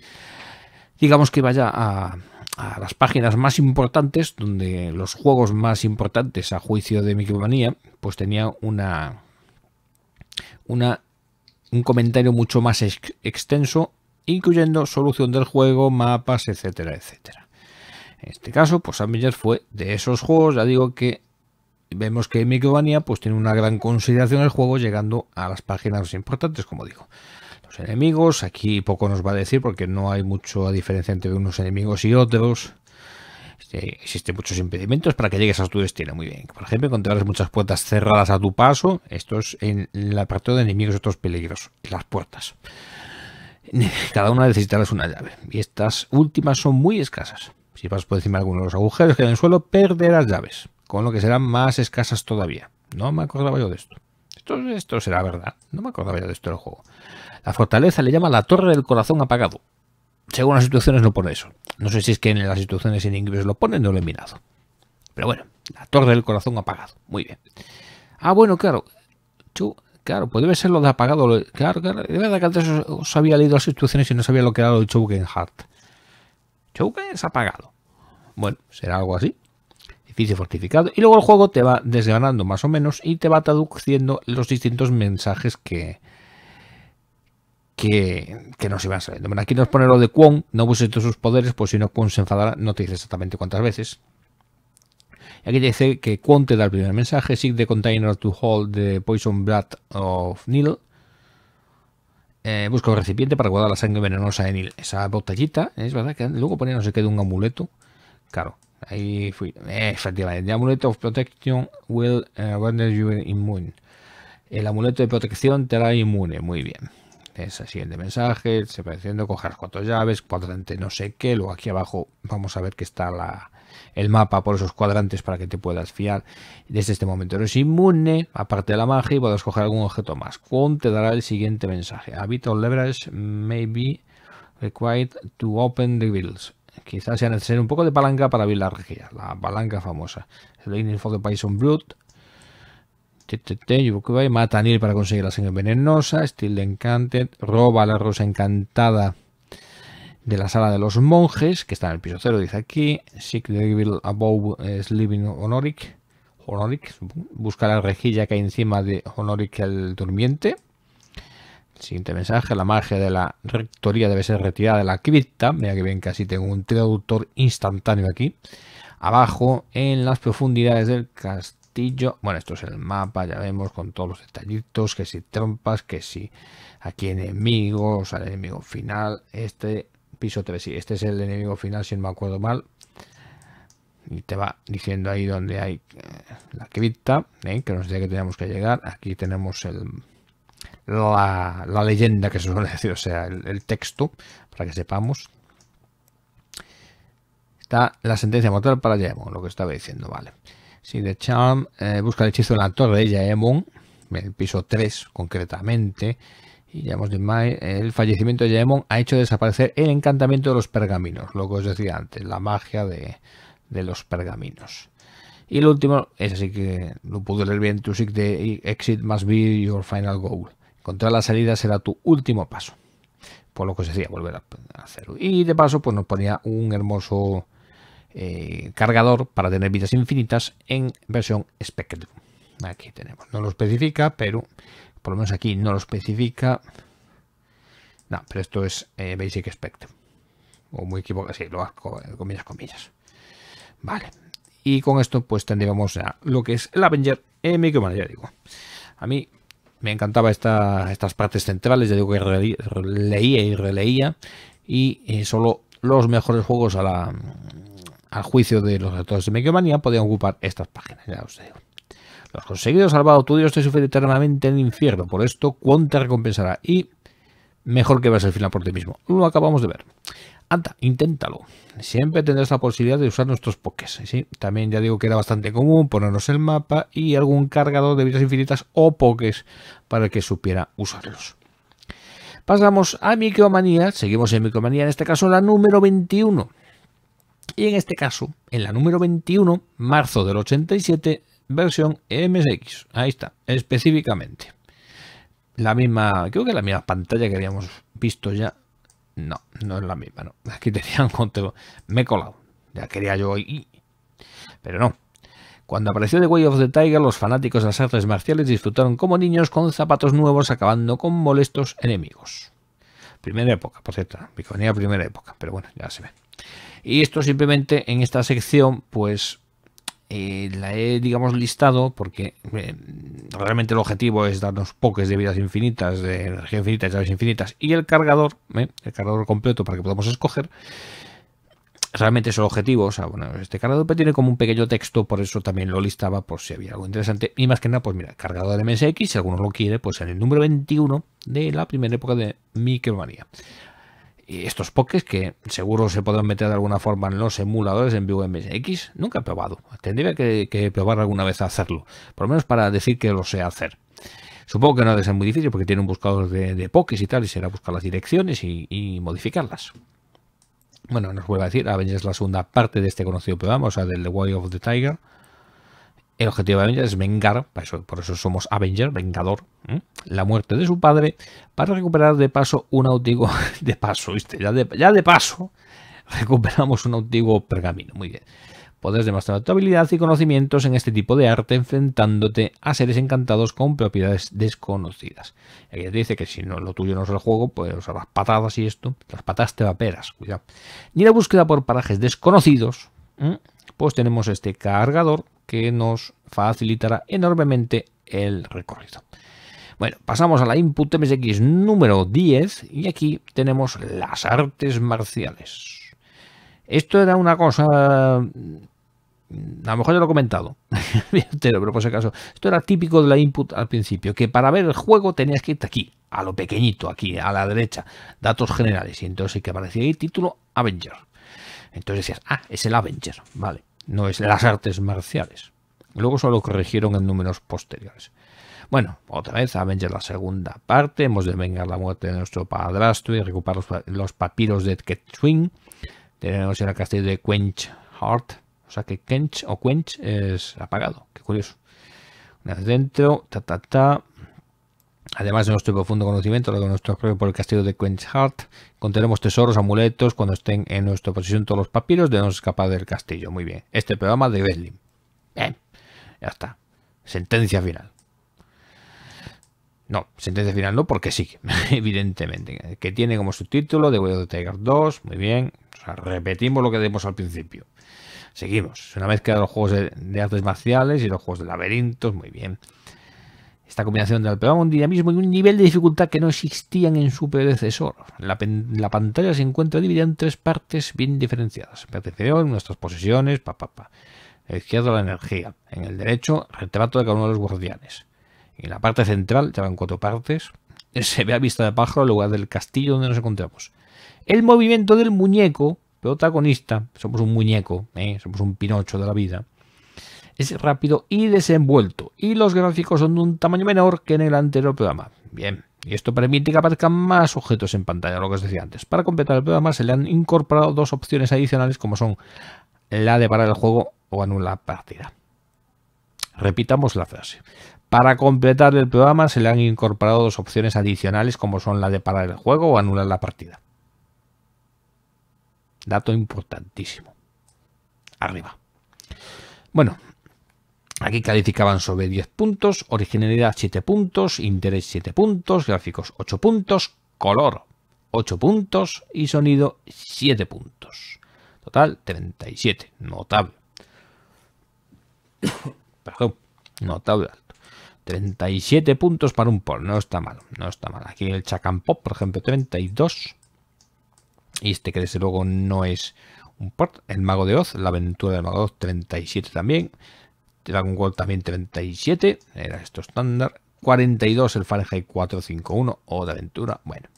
digamos que vaya a, a las páginas más importantes, donde los juegos más importantes a juicio de Micromanía, pues tenía una, una, un comentario mucho más extenso, incluyendo solución del juego, mapas, etcétera, etcétera. En este caso, pues Miller fue de esos juegos, ya digo que vemos que Micromania pues tiene una gran consideración el juego llegando a las páginas importantes, como digo. Los enemigos, aquí poco nos va a decir porque no hay mucha diferencia entre unos enemigos y otros. Este, existen muchos impedimentos para que llegues a tu destino, muy bien. Por ejemplo, encontrarás muchas puertas cerradas a tu paso. Esto es en el apartado de enemigos y otros peligros, las puertas. Cada una necesitarás una llave y estas últimas son muy escasas. Si vas por encima de algunos de los agujeros que hay en el suelo, perderás llaves con lo que serán más escasas todavía. No me acordaba yo de esto. Esto, esto será verdad. No me acordaba yo de esto del juego. La fortaleza le llama la torre del corazón apagado. Según las situaciones no pone eso. No sé si es que en las instituciones en inglés lo ponen, no lo he mirado. Pero bueno, la torre del corazón apagado. Muy bien. Ah, bueno, claro. claro, puede ser lo de apagado. Claro, De verdad que antes os, había leído las instituciones y no sabía lo que era lo de Choken Heart. Choken es apagado. Bueno, será algo así edificio fortificado. Y luego el juego te va desgranando más o menos y te va traduciendo los distintos mensajes que, que, que, nos iban saliendo. Bueno, aquí nos pone lo de Kwon, no todos sus poderes, pues si no Quon se enfadará, no te dice exactamente cuántas veces. aquí dice que Quon te da el primer mensaje, Seek the container to hold the poison blood of Neil Eh, busca un recipiente para guardar la sangre venenosa en Esa botellita, es verdad que luego ponía no sé qué de un amuleto. Claro, Ahí fui. Eh, efectivamente. The of Protection will eh, you El amuleto de protección te hará inmune. Muy bien. Es el siguiente mensaje. Se pareciendo coger cuatro llaves, cuadrante no sé qué. Luego aquí abajo vamos a ver que está el mapa por esos cuadrantes para que te puedas fiar. Desde este momento eres inmune, aparte de la magia, y podrás coger algún objeto más. Con te dará el siguiente mensaje. Habit of leverage may be required to open the grills. Quizás sea necesario un poco de palanca para abrir la rejilla, la palanca famosa. Lightning for the Poison Blood. Mata a para conseguir la sangre venenosa. Steel Encanted. Roba la rosa encantada de la sala de los monjes, que está en el piso cero, dice aquí. the Devil Above eh, Sleeping Honoric. Honoric. Busca la rejilla que hay encima de Honoric el durmiente. Siguiente mensaje, la magia de la rectoría debe ser retirada de la cripta. Mira que bien casi tengo un traductor instantáneo aquí. Abajo, en las profundidades del castillo. Bueno, esto es el mapa, ya vemos, con todos los detallitos, que si trompas que si aquí enemigos, al enemigo final. Este piso 3, sí, este es el enemigo final, si no me acuerdo mal. Y te va diciendo ahí donde hay eh, la cripta, ¿eh? que nos que tenemos que llegar. Aquí tenemos el la, leyenda que se suele decir, o sea, el, texto, para que sepamos. Está la sentencia mortal para Jaemon, lo que estaba diciendo, vale. Si de Charm eh, busca el hechizo en la torre de Jaemon, el piso 3 concretamente, y ya hemos el fallecimiento de Jaemon ha hecho desaparecer el encantamiento de los pergaminos, lo que os decía antes, la magia de, los pergaminos. Y el último, es así que no pude leer bien, tu de exit must be your final goal. Contra la salida será tu último paso. Por lo que se decía, volver a hacerlo. Y de paso, pues nos ponía un hermoso eh, cargador para tener vidas infinitas en versión Spectrum. Aquí tenemos. No lo especifica, pero por lo menos aquí no lo especifica. No, pero esto es eh, Basic Spectrum. O muy equivocado, sí, lo hago, eh, comillas, comillas. Vale. Y con esto pues tendríamos a lo que es el Avenger en yo digo. A mí me encantaba estas partes centrales, ya digo que e leía y releía, eh, y solo los mejores juegos a la, al juicio de los actores de manía podían ocupar estas páginas, ya os digo. Los conseguidos, salvado tu Dios, te sufre eternamente en el infierno, por esto, ¿cuánto te recompensará? Y mejor que veas el final por ti mismo. Lo acabamos de ver. Anda, inténtalo. Siempre tendrás la posibilidad de usar nuestros pokés. También ya digo que era bastante común ponernos el mapa y algún cargador de vidas infinitas o pokés para que supiera usarlos. Pasamos a Micromanía, seguimos en Micromanía, en este caso la número 21. Y en este caso, en la número 21, marzo del 87, versión MSX. Ahí está, específicamente. La misma, creo que la misma pantalla que habíamos visto ya no, no es la misma, no. Aquí tenían un Me he colado. Ya quería yo y Pero no. Cuando apareció The Way of the Tiger, los fanáticos de las artes marciales disfrutaron como niños con zapatos nuevos, acabando con molestos enemigos. Primera época, por cierto. Piconía primera época, pero bueno, ya se ve. Y esto simplemente en esta sección, pues eh, la he, digamos, listado porque eh, realmente el objetivo es darnos poques de vidas infinitas, de energía infinita, de llaves infinitas y el cargador, eh, el cargador completo para que podamos escoger. Realmente es el objetivo, bueno, este cargador pues, tiene como un pequeño texto, por eso también lo listaba por si había algo interesante. Y más que nada, pues mira, cargador de MSX, si alguno lo quiere, pues en el número 21 de la primera época de Micromanía y estos pokés que seguro se podrán meter de alguna forma en los emuladores en VMX. Nunca he probado. Tendría que, probar alguna vez hacerlo. Por lo menos para decir que lo sé hacer. Supongo que no de ser muy difícil porque tiene un buscador de, de pokés y tal, y será buscar las direcciones y, modificarlas. Bueno, nos vuelve a decir, es la segunda parte de este conocido programa, o sea, del The Way of the Tiger. El objetivo de Avengers es vengar, por eso somos Avenger, vengador, la muerte de su padre, para recuperar de paso un antiguo. De paso, Ya de, ya de paso, recuperamos un antiguo pergamino. Muy bien. Podrás demostrar tu habilidad y conocimientos en este tipo de arte enfrentándote a seres encantados con propiedades desconocidas. Aquí te dice que si no, lo tuyo no es el juego, pues usar las patadas y esto, las patadas te vaperas, cuidado. Y la búsqueda por parajes desconocidos, pues tenemos este cargador que nos facilitará enormemente el recorrido. Bueno, pasamos a la Input MSX número 10 y aquí tenemos las artes marciales. Esto era una cosa... Mm, a lo mejor ya lo he comentado, pero por si acaso, esto era típico de la input al principio, que para ver el juego tenías que irte aquí, a lo pequeñito, aquí, a la derecha, datos generales, y entonces sí que aparecía ahí título Avenger. Entonces decías, ah, es el Avenger, vale no es las artes marciales. Luego solo corrigieron en números posteriores. Bueno, otra vez Avengers la segunda parte, hemos de vengar la muerte de nuestro padrastro y recuperar los, papiros de Ketchwin. Tenemos la castillo de Quench Heart, o sea que Quench o Quench es apagado, qué curioso. Una dentro, ta ta ta, Además de nuestro profundo conocimiento lo de nuestro propio por el castillo de Queen's Heart, tesoros, amuletos, cuando estén en nuestra posesión todos los papiros, de debemos escapar del castillo. Muy bien. Este programa de Berlin. Bien. Ya está. Sentencia final. No, sentencia final no, porque sí, evidentemente. Que tiene como subtítulo de Way of the Tiger 2. Muy bien. repetimos lo que demos al principio. Seguimos. una mezcla de los juegos de artes marciales y los juegos de laberintos. Muy bien. Esta combinación de alpegaba dinamismo y un nivel de dificultad que no existían en su predecesor. La, pantalla se encuentra dividida en tres partes bien diferenciadas. En nuestras posesiones, pa Pa, pa. En la izquierda la energía, en el derecho retrato de cada uno de los guardianes. Y En la parte central, ya van cuatro partes, se ve a vista de pájaro el lugar del castillo donde nos encontramos. El movimiento del muñeco protagonista, somos un muñeco, ¿eh? somos un pinocho de la vida, es rápido y desenvuelto, y los gráficos son de un tamaño menor que en el anterior programa. Bien, y esto permite que aparezcan más objetos en pantalla, lo que os decía antes. Para completar el programa se le han incorporado dos opciones adicionales como son la de parar el juego o anular la partida. Repitamos la frase. Para completar el programa se le han incorporado dos opciones adicionales como son la de parar el juego o anular la partida. Dato importantísimo. Arriba. Bueno, Aquí calificaban sobre 10 puntos, originalidad 7 puntos, interés 7 puntos, gráficos 8 puntos, color 8 puntos y sonido 7 puntos. Total 37, notable. Perdón, notable. 37 puntos para un por. no está mal, no está mal. Aquí el Chacampop, Pop, por ejemplo, 32. Y este que desde luego no es un port. El Mago de Oz, la aventura del Mago de Oz, 37 también. Dragon Wall también 37, era esto estándar. 42 el Fahrenheit 451 o de aventura. Bueno,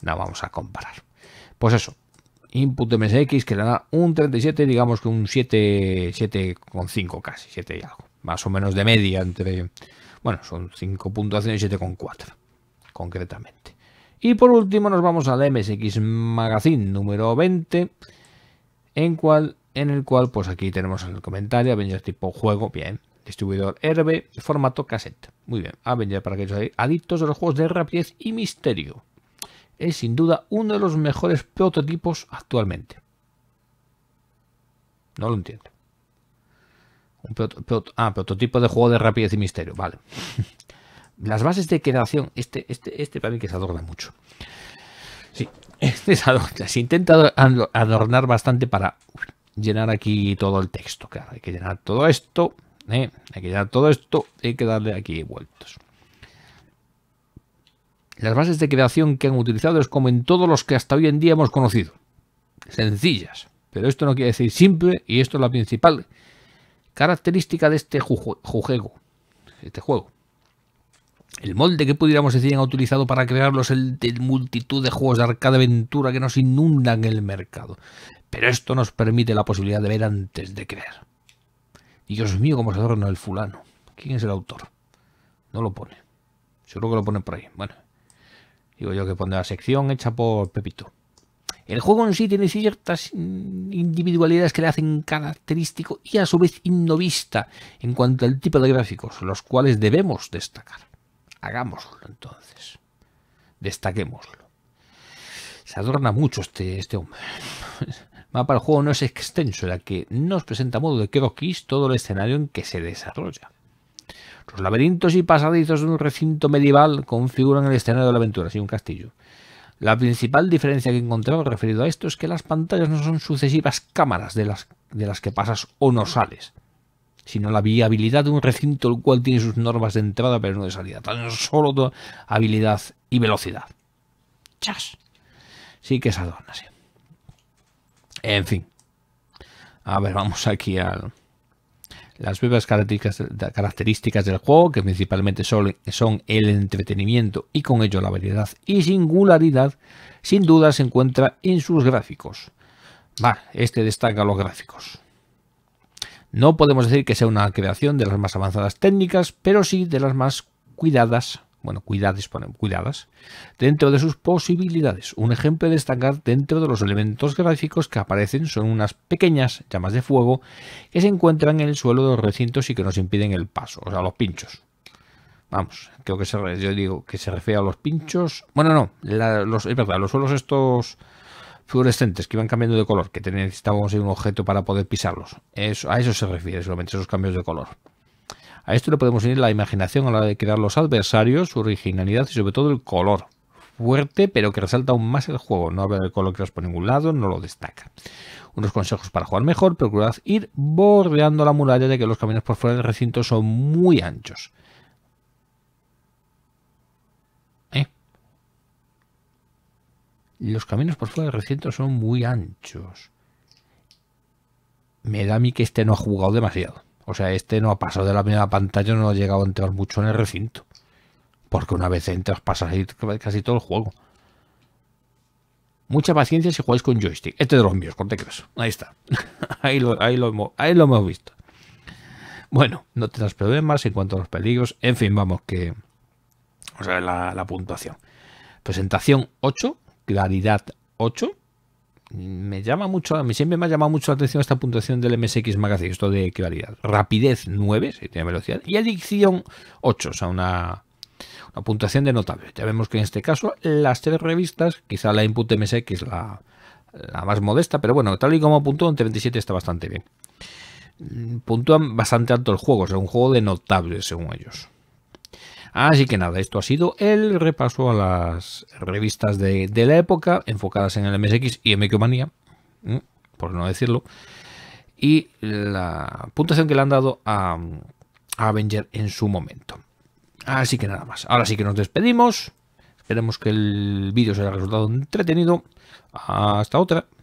no vamos a comparar. Pues eso, input MSX que le da un 37, digamos que un 7, 7,5 casi, 7 y algo. Más o menos de media entre, bueno, son puntuaciones y 7,4 concretamente. Y por último nos vamos al MSX Magazine número 20, en cual en el cual pues aquí tenemos en el comentario, Avenger tipo juego, bien, distribuidor RB, formato cassette, muy bien, Avenger para aquellos adictos a los juegos de rapidez y misterio. Es sin duda uno de los mejores prototipos actualmente. No lo entiendo. ah, prototipo de juego de rapidez y misterio, vale. Las bases de creación, este, este, este para mí que se adorna mucho. Sí, este se adorna, se intenta adornar bastante para llenar aquí todo el texto. Claro, hay que llenar todo esto. ¿eh? Hay que llenar todo esto. Hay que darle aquí vueltos. Las bases de creación que han utilizado es como en todos los que hasta hoy en día hemos conocido. Sencillas. Pero esto no quiere decir simple y esto es la principal característica de este juego. Este juego. El molde que pudiéramos decir han utilizado para crearlos el de multitud de juegos de arcade aventura que nos inundan el mercado. Pero esto nos permite la posibilidad de ver antes de creer. Dios mío, cómo se adorna el fulano. ¿Quién es el autor? No lo pone. Seguro que lo pone por ahí. Bueno, digo yo que pone la sección hecha por Pepito. El juego en sí tiene ciertas individualidades que le hacen característico y a su vez innovista en cuanto al tipo de gráficos, los cuales debemos destacar. Hagámoslo entonces. Destaquémoslo. Se adorna mucho este, este hombre. Mapa del juego no es extenso, ya que nos presenta modo de croquis todo el escenario en que se desarrolla. Los laberintos y pasadizos de un recinto medieval configuran el escenario de la aventura, así un castillo. La principal diferencia que encontramos referido a esto es que las pantallas no son sucesivas cámaras de las, de las que pasas o no sales, sino la viabilidad de un recinto el cual tiene sus normas de entrada pero no de salida, tan solo habilidad y velocidad. ¡Chas! Sí que es adornación. En fin. A ver, vamos aquí a Las vivas características del juego, que principalmente son el entretenimiento y con ello la variedad y singularidad, sin duda se encuentra en sus gráficos. Va, este destaca los gráficos. No podemos decir que sea una creación de las más avanzadas técnicas, pero sí de las más cuidadas bueno, cuidadas, dentro de sus posibilidades. Un ejemplo de destacar dentro de los elementos gráficos que aparecen son unas pequeñas llamas de fuego que se encuentran en el suelo de los recintos y que nos impiden el paso, o sea, los pinchos. Vamos, creo que se, yo digo que se refiere a los pinchos. Bueno, no, los, es verdad, los suelos estos fluorescentes que iban cambiando de color, que necesitábamos un objeto para poder pisarlos. a eso se refiere solamente, esos cambios de color. A esto le podemos unir la imaginación a la hora de crear los adversarios, su originalidad y sobre todo el color. Fuerte, pero que resalta aún más el juego. No haber el color que por ningún lado, no lo destaca. Unos consejos para jugar mejor, procurad ir bordeando la muralla de que los caminos por fuera del recinto son muy anchos. ¿Eh? Los caminos por fuera del recinto son muy anchos. Me da a mí que este no ha jugado demasiado. O sea, este no ha pasado de la primera pantalla, no ha llegado a entrar mucho en el recinto. Porque una vez entras, pasas casi todo el juego. Mucha paciencia si jugáis con joystick. Este de los míos, con crees? Ahí está. ahí, lo, hemos, visto. Bueno, no tengas problemas en cuanto a los peligros. En fin, vamos, que. O sea, la, la puntuación. Presentación 8, claridad 8, me llama mucho, a mí siempre me ha llamado mucho la atención esta puntuación del MSX Magazine, esto de claridad Rapidez 9, si tiene velocidad, y adicción 8, o sea, una, puntuación de notable. Ya vemos que en este caso las tres revistas, quizá la Input MSX la, la más modesta, pero bueno, tal y como en T27 está bastante bien. Puntúan bastante alto el juego, o sea, un juego de notable según ellos. Así que nada, esto ha sido el repaso a las revistas de, la época enfocadas en el MSX y MQManía, por no decirlo, y la puntuación que le han dado a, Avenger en su momento. Así que nada más. Ahora sí que nos despedimos. Esperemos que el vídeo os haya resultado entretenido. Hasta otra.